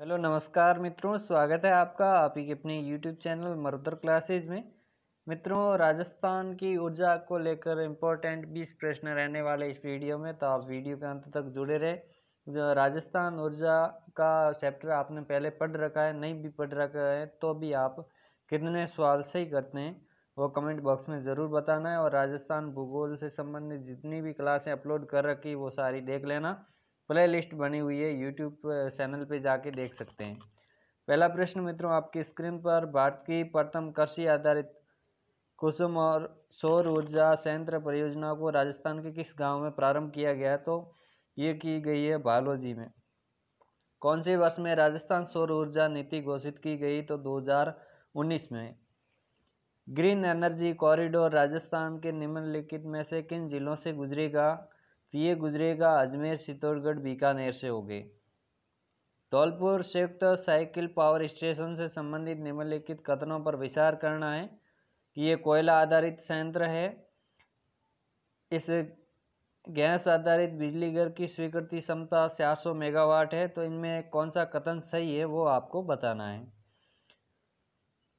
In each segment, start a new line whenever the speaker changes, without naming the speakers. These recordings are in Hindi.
हेलो नमस्कार मित्रों स्वागत है आपका आप ही के अपने यूट्यूब चैनल मरुदर क्लासेज में मित्रों राजस्थान की ऊर्जा को लेकर इम्पोर्टेंट बीस प्रश्न रहने वाले इस वीडियो में तो आप वीडियो के अंत तक जुड़े रहे जो राजस्थान ऊर्जा का चैप्टर आपने पहले पढ़ रखा है नहीं भी पढ़ रखा है तो भी आप कितने सवाल से ही करते हैं वो कमेंट बॉक्स में ज़रूर बताना है और राजस्थान भूगोल से संबंधित जितनी भी क्लासें अपलोड कर रखी वो सारी देख लेना प्ले लिस्ट बनी हुई है यूट्यूब चैनल पे जाके देख सकते हैं पहला प्रश्न मित्रों आपकी स्क्रीन पर भारत की प्रथम कृषि आधारित कुसुम और सौर ऊर्जा संयंत्र परियोजना को राजस्थान के किस गांव में प्रारंभ किया गया तो ये की गई है बालोजी में कौन से वर्ष में राजस्थान सौर ऊर्जा नीति घोषित की गई तो 2019 में ग्रीन एनर्जी कॉरिडोर राजस्थान के निम्नलिखित में से किन जिलों से गुजरेगा ये गुजरेगा अजमेर चित्तौड़गढ़ बीकानेर से होगे धौलपुर संयुक्त साइकिल पावर स्टेशन से संबंधित निम्नलिखित कथनों पर विचार करना है कि ये कोयला आधारित संयंत्र है इस गैस आधारित बिजली घर की स्वीकृति क्षमता 400 मेगावाट है तो इनमें कौन सा कथन सही है वो आपको बताना है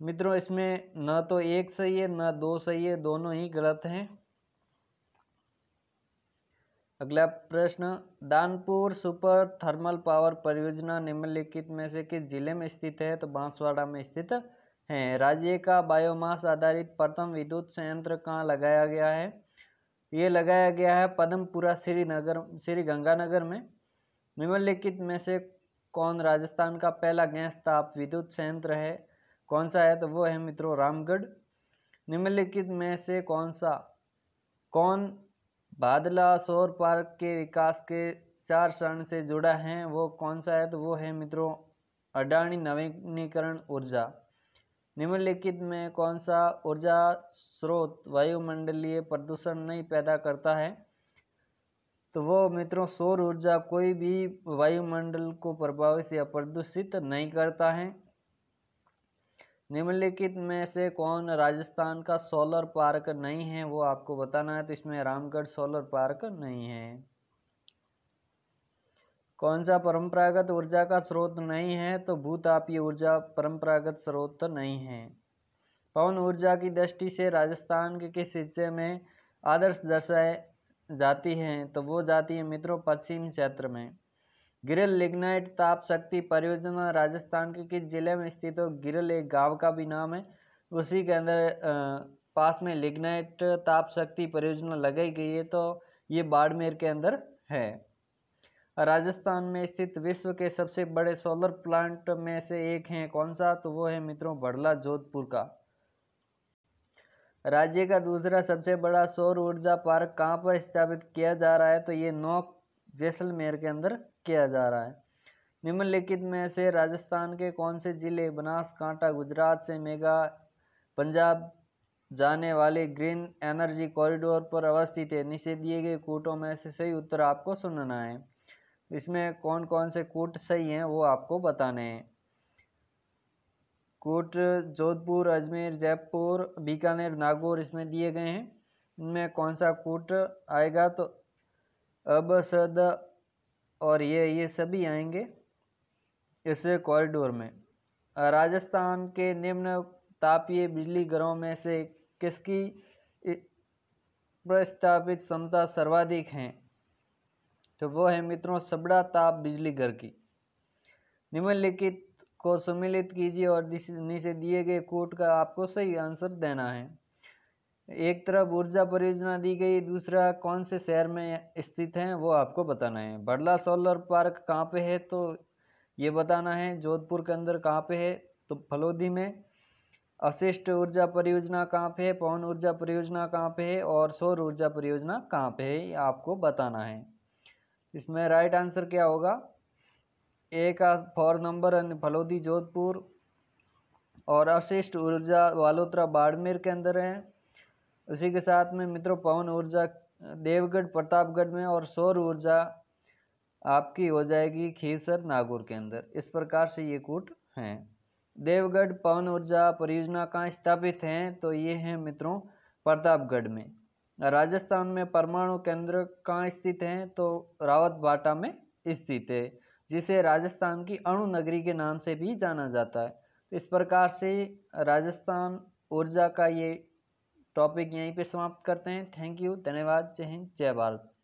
मित्रों इसमें न तो एक सही है न दो सही है दोनों ही गलत हैं अगला प्रश्न दानपुर सुपर थर्मल पावर परियोजना निम्नलिखित में से किस जिले में स्थित है तो बांसवाड़ा में स्थित है राज्य का बायोमास आधारित प्रथम विद्युत संयंत्र कहाँ लगाया गया है ये लगाया गया है पदमपुरा श्रीनगर श्री गंगानगर में निम्नलिखित में से कौन राजस्थान का पहला गैस ताप विद्युत संयंत्र है कौन सा है तो वो है मित्रों रामगढ़ निम्नलिखित में से कौन सा कौन बादला सौर पार्क के विकास के चार चरण से जुड़ा है वो कौन सा है तो वो है मित्रों अडानी नवीनीकरण ऊर्जा निम्नलिखित में कौन सा ऊर्जा स्रोत वायुमंडलीय प्रदूषण नहीं पैदा करता है तो वो मित्रों सौर ऊर्जा कोई भी वायुमंडल को प्रभावित या प्रदूषित नहीं करता है निम्नलिखित में से कौन राजस्थान का सोलर पार्क नहीं है वो आपको बताना है तो इसमें रामगढ़ सोलर पार्क नहीं है कौन सा परंपरागत ऊर्जा का स्रोत नहीं है तो भूतापीय ऊर्जा परंपरागत स्रोत नहीं है पवन ऊर्जा की दृष्टि से राजस्थान के किस हिस्से में आदर्श दर्शाए जाती हैं तो वो जाती है मित्रों पश्चिम क्षेत्र में गिरल लिग्नाइट ताप शक्ति परियोजना राजस्थान के किस जिले में स्थित हो गिरल एक गांव का भी नाम है उसी के अंदर पास में लिग्नाइट ताप शक्ति परियोजना लगाई गई है तो ये बाड़मेर के अंदर है राजस्थान में स्थित विश्व के सबसे बड़े सोलर प्लांट में से एक है कौन सा तो वो है मित्रों बड़ला जोधपुर का राज्य का दूसरा सबसे बड़ा सौर ऊर्जा पार्क कहाँ पर स्थापित किया जा रहा है तो ये नौ जैसलमेर के अंदर किया जा रहा है निम्नलिखित में से राजस्थान के कौन से जिले बनासकांठा गुजरात से मेगा पंजाब जाने वाले ग्रीन एनर्जी कॉरिडोर पर अवस्थित है नीचे दिए गए कूटों में से सही उत्तर आपको सुनना है इसमें कौन कौन से कूट सही हैं वो आपको बताने हैं कूट जोधपुर अजमेर जयपुर बीकानेर नागौर इसमें दिए गए हैं इनमें कौन सा कूट आएगा तो अब सद और ये ये सभी आएंगे इस कॉरिडोर में राजस्थान के निम्न तापीय बिजली घरों में से किसकी प्रस्तावित क्षमता सर्वाधिक हैं तो वो है मित्रों सबड़ा ताप बिजली घर की निम्नलिखित को सम्मिलित कीजिए और नीचे दिए गए कोट का आपको सही आंसर देना है एक तरफ ऊर्जा परियोजना दी गई दूसरा कौन से शहर में स्थित हैं वो आपको बताना है बड़ला सोलर पार्क कहाँ पे है तो ये बताना है जोधपुर के अंदर कहाँ पे है तो फलोदी में अशिष्ट ऊर्जा परियोजना कहाँ पे है पवन ऊर्जा परियोजना कहाँ पे है और सौर ऊर्जा परियोजना कहाँ पे है आपको बताना है इसमें राइट आंसर क्या होगा ए का फॉर नंबर फलोदी जोधपुर और अवशिष्ट ऊर्जा वालोत्रा बाड़मेर के अंदर है उसी के साथ में मित्रों पवन ऊर्जा देवगढ़ प्रतापगढ़ में और सौर ऊर्जा आपकी हो जाएगी खीसर नागौर के अंदर इस प्रकार से ये कूट हैं देवगढ़ पवन ऊर्जा परियोजना कहाँ स्थापित हैं तो ये हैं मित्रों प्रतापगढ़ में राजस्थान में परमाणु केंद्र कहाँ स्थित हैं तो रावत बाटा में स्थित है जिसे राजस्थान की अणु नगरी के नाम से भी जाना जाता है इस प्रकार से राजस्थान ऊर्जा का ये टॉपिक यहीं पे समाप्त करते हैं थैंक यू धन्यवाद जय हिंद जय भारत